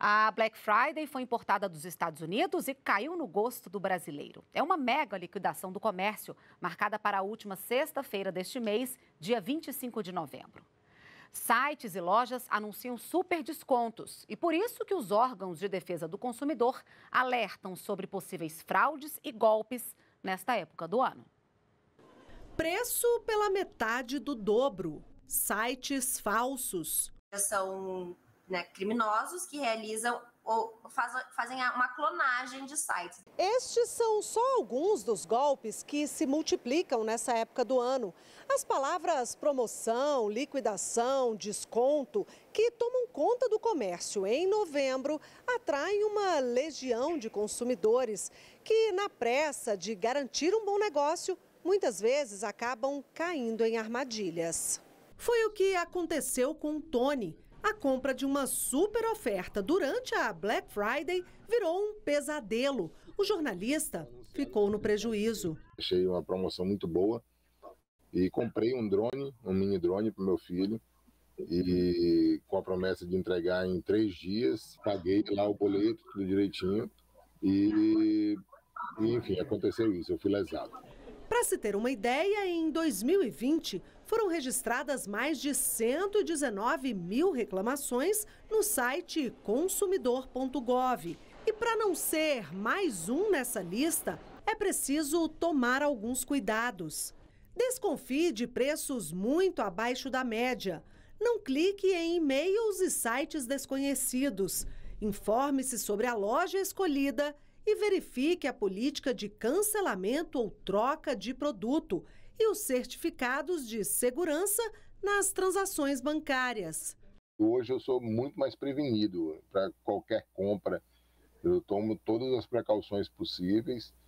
A Black Friday foi importada dos Estados Unidos e caiu no gosto do brasileiro. É uma mega liquidação do comércio, marcada para a última sexta-feira deste mês, dia 25 de novembro. Sites e lojas anunciam super descontos e por isso que os órgãos de defesa do consumidor alertam sobre possíveis fraudes e golpes nesta época do ano. Preço pela metade do dobro. Sites falsos. São né, criminosos que realizam ou faz, fazem uma clonagem de sites. Estes são só alguns dos golpes que se multiplicam nessa época do ano. As palavras promoção, liquidação, desconto, que tomam conta do comércio em novembro, atraem uma legião de consumidores que, na pressa de garantir um bom negócio, muitas vezes acabam caindo em armadilhas. Foi o que aconteceu com Tony a compra de uma super oferta durante a Black Friday virou um pesadelo. O jornalista ficou no prejuízo. Achei uma promoção muito boa e comprei um drone, um mini drone para meu filho. E com a promessa de entregar em três dias, paguei lá o boleto, tudo direitinho. E, enfim, aconteceu isso, eu fui lesado. Para se ter uma ideia, em 2020 foram registradas mais de 119 mil reclamações no site consumidor.gov. E para não ser mais um nessa lista, é preciso tomar alguns cuidados. Desconfie de preços muito abaixo da média. Não clique em e-mails e sites desconhecidos. Informe-se sobre a loja escolhida e verifique a política de cancelamento ou troca de produto e os certificados de segurança nas transações bancárias. Hoje eu sou muito mais prevenido para qualquer compra. Eu tomo todas as precauções possíveis